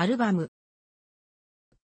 アルバム。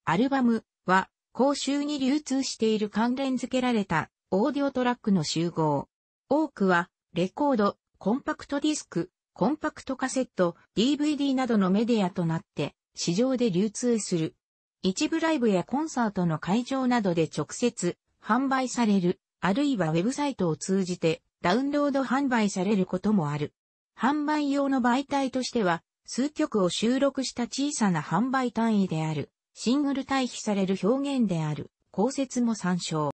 アルバムは、公衆に流通している関連付けられたオーディオトラックの集合。多くは、レコード、コンパクトディスク、コンパクトカセット、DVD などのメディアとなって、市場で流通する。一部ライブやコンサートの会場などで直接販売される、あるいはウェブサイトを通じてダウンロード販売されることもある。販売用の媒体としては、数曲を収録した小さな販売単位である、シングル対比される表現である、公説も参照。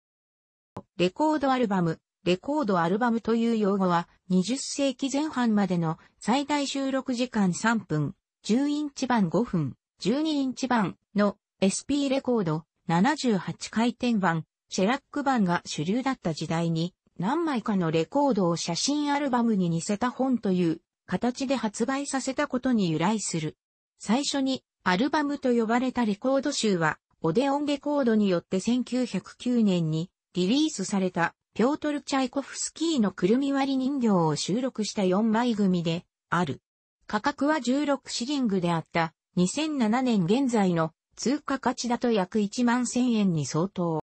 レコードアルバム、レコードアルバムという用語は、20世紀前半までの最大収録時間3分、10インチ版5分、12インチ版の SP レコード、78回転版、シェラック版が主流だった時代に、何枚かのレコードを写真アルバムに似せた本という形で発売させたことに由来する。最初にアルバムと呼ばれたレコード集は、オデオンレコードによって1909年にリリースされたピョートル・チャイコフスキーのくるみ割り人形を収録した4枚組である。価格は16シリングであった2007年現在の通貨価値だと約1万1000円に相当。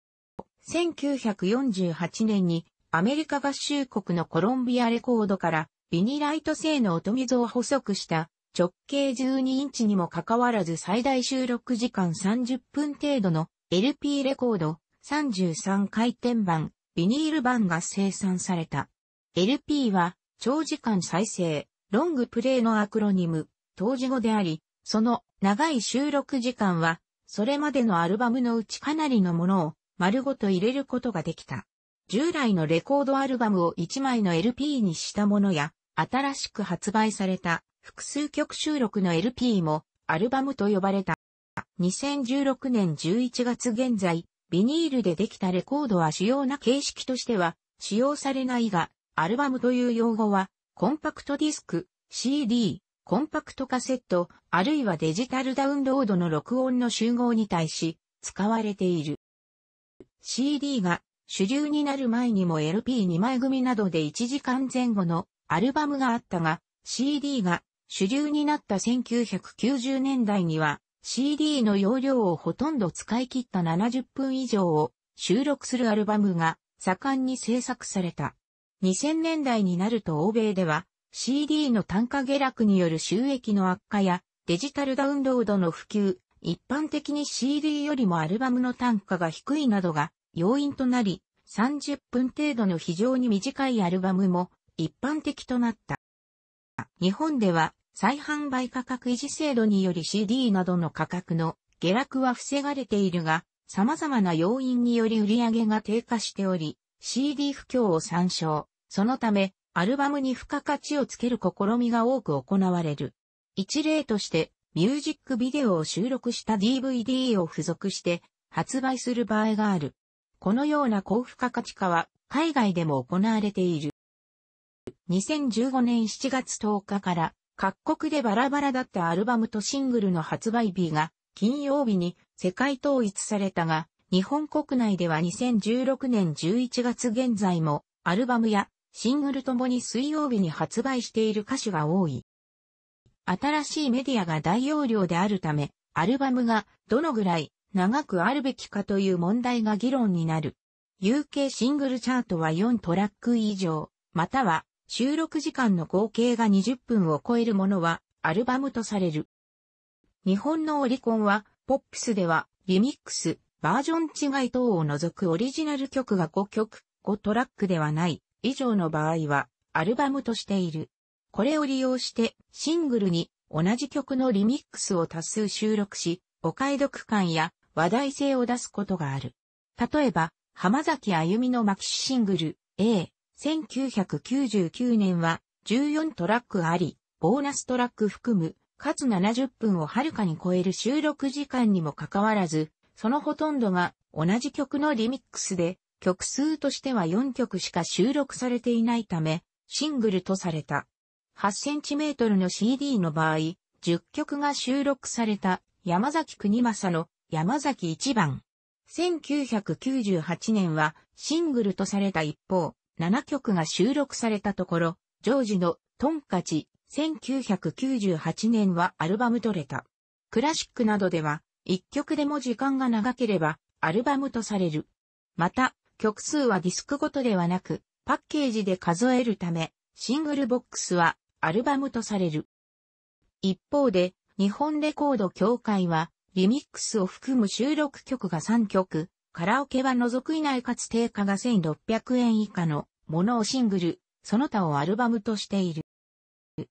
1948年にアメリカ合衆国のコロンビアレコードからビニライト製の音水を細くした直径12インチにもかかわらず最大収録時間30分程度の LP レコード33回転版、ビニール版が生産された。LP は長時間再生、ロングプレイのアクロニム、当時語であり、その長い収録時間は、それまでのアルバムのうちかなりのものを丸ごと入れることができた。従来のレコードアルバムを1枚の LP にしたものや、新しく発売された複数曲収録の LP もアルバムと呼ばれた。2016年11月現在、ビニールでできたレコードは主要な形式としては使用されないが、アルバムという用語は、コンパクトディスク、CD、コンパクトカセット、あるいはデジタルダウンロードの録音の集合に対し、使われている。CD が主流になる前にも LP2 枚組などで1時間前後のアルバムがあったが、CD が主流になった1990年代には CD の容量をほとんど使い切った70分以上を収録するアルバムが盛んに制作された。2000年代になると欧米では CD の単価下落による収益の悪化やデジタルダウンロードの普及、一般的に CD よりもアルバムの単価が低いなどが要因となり、30分程度の非常に短いアルバムも一般的となった。日本では再販売価格維持制度により CD などの価格の下落は防がれているが、様々な要因により売り上げが低下しており、CD 不況を参照。そのため、アルバムに付加価値をつける試みが多く行われる。一例として、ミュージックビデオを収録した DVD を付属して発売する場合がある。このような高付加価値化は海外でも行われている。2015年7月10日から各国でバラバラだったアルバムとシングルの発売日が金曜日に世界統一されたが、日本国内では2016年11月現在もアルバムやシングルともに水曜日に発売している歌手が多い。新しいメディアが大容量であるため、アルバムがどのぐらい長くあるべきかという問題が議論になる。UK シングルチャートは4トラック以上、または収録時間の合計が20分を超えるものはアルバムとされる。日本のオリコンは、ポップスでは、リミックス、バージョン違い等を除くオリジナル曲が5曲、5トラックではない、以上の場合は、アルバムとしている。これを利用して、シングルに同じ曲のリミックスを多数収録し、お買い得感や話題性を出すことがある。例えば、浜崎あゆみのマキシシングル、A、1999年は14トラックあり、ボーナストラック含む、かつ70分をはるかに超える収録時間にもかかわらず、そのほとんどが同じ曲のリミックスで、曲数としては4曲しか収録されていないため、シングルとされた。8センチメートルの CD の場合、10曲が収録された山崎国正の山崎一番。1998年はシングルとされた一方、7曲が収録されたところ、ジョージのトンカチ1998年はアルバム取れた。クラシックなどでは、1曲でも時間が長ければ、アルバムとされる。また、曲数はディスクごとではなく、パッケージで数えるため、シングルボックスはアルバムとされる。一方で、日本レコード協会は、リミックスを含む収録曲が3曲、カラオケは除く以内かつ定価が1600円以下のものをシングル、その他をアルバムとしている。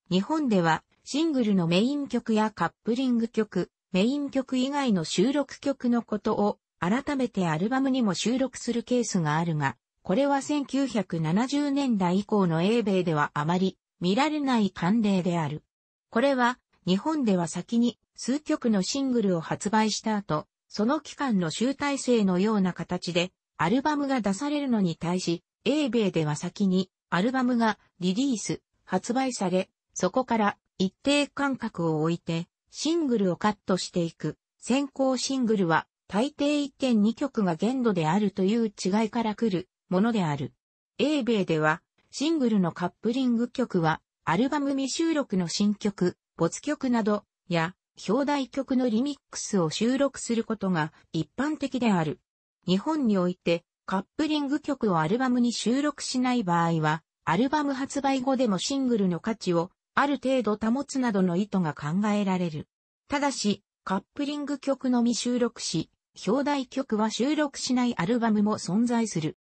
日本ではシングルのメイン曲やカップリング曲、メイン曲以外の収録曲のことを改めてアルバムにも収録するケースがあるが、これは1970年代以降の英米ではあまり見られない慣例である。これは日本では先に数曲のシングルを発売した後、その期間の集大成のような形で、アルバムが出されるのに対し、英米では先に、アルバムがリリース、発売され、そこから一定間隔を置いて、シングルをカットしていく。先行シングルは、大抵1.2曲が限度であるという違いから来るものである。英米では、シングルのカップリング曲は、アルバム未収録の新曲、没曲など、や、表題曲のリミックスを収録することが一般的である。日本においてカップリング曲をアルバムに収録しない場合は、アルバム発売後でもシングルの価値をある程度保つなどの意図が考えられる。ただし、カップリング曲のみ収録し、表題曲は収録しないアルバムも存在する。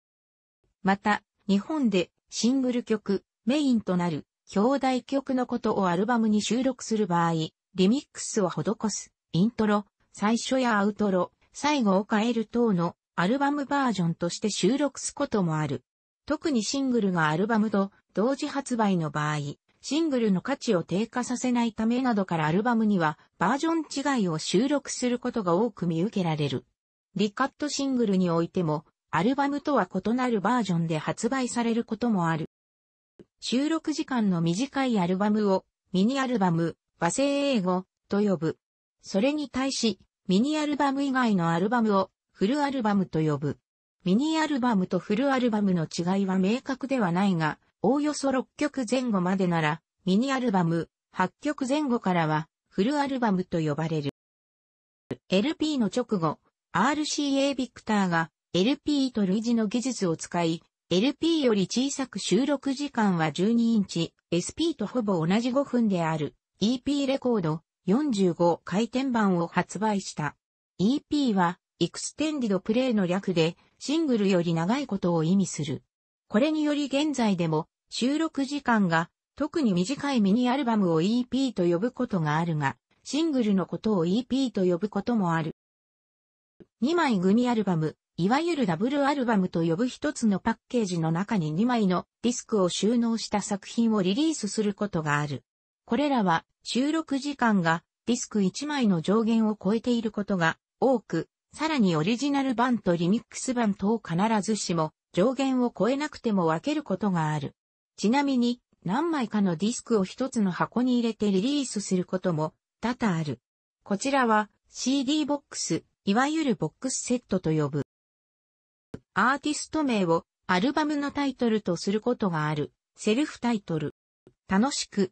また、日本でシングル曲、メインとなる表題曲のことをアルバムに収録する場合、リミックスを施す、イントロ、最初やアウトロ、最後を変える等のアルバムバージョンとして収録すこともある。特にシングルがアルバムと同時発売の場合、シングルの価値を低下させないためなどからアルバムにはバージョン違いを収録することが多く見受けられる。リカットシングルにおいても、アルバムとは異なるバージョンで発売されることもある。収録時間の短いアルバムをミニアルバム、和製英語と呼ぶ。それに対し、ミニアルバム以外のアルバムをフルアルバムと呼ぶ。ミニアルバムとフルアルバムの違いは明確ではないが、おおよそ6曲前後までなら、ミニアルバム、8曲前後からは、フルアルバムと呼ばれる。LP の直後、RCA ビクターが LP と類似の技術を使い、LP より小さく収録時間は12インチ、SP とほぼ同じ5分である。EP レコード45回転版を発売した。EP は、エクステンディドプレイの略で、シングルより長いことを意味する。これにより現在でも、収録時間が、特に短いミニアルバムを EP と呼ぶことがあるが、シングルのことを EP と呼ぶこともある。2枚組アルバム、いわゆるダブルアルバムと呼ぶ一つのパッケージの中に2枚のディスクを収納した作品をリリースすることがある。これらは収録時間がディスク1枚の上限を超えていることが多く、さらにオリジナル版とリミックス版等必ずしも上限を超えなくても分けることがある。ちなみに何枚かのディスクを一つの箱に入れてリリースすることも多々ある。こちらは CD ボックス、いわゆるボックスセットと呼ぶ。アーティスト名をアルバムのタイトルとすることがある。セルフタイトル。楽しく、